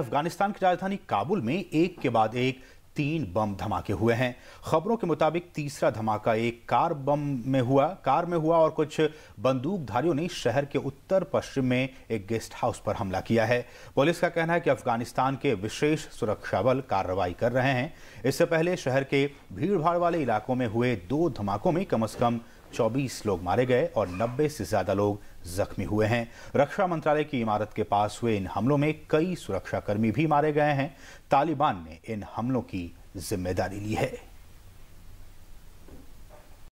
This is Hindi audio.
अफगानिस्तान की राजधानी काबुल में एक के बाद एक तीन बम धमाके हुए हैं खबरों के मुताबिक तीसरा धमाका एक कार बम में हुआ कार में हुआ और कुछ बंदूकधारियों ने शहर के उत्तर पश्चिम में एक गेस्ट हाउस पर हमला किया है पुलिस का कहना है कि अफगानिस्तान के विशेष सुरक्षा बल कार्रवाई कर रहे हैं इससे पहले शहर के भीड़भाड़ वाले इलाकों में हुए दो धमाकों में कम अज कम चौबीस लोग मारे गए और नब्बे से ज्यादा लोग जख्मी हुए हैं रक्षा मंत्रालय की इमारत के पास हुए इन हमलों में कई सुरक्षाकर्मी भी मारे गए हैं तालिबान ने इन हमलों की जिम्मेदारी ली है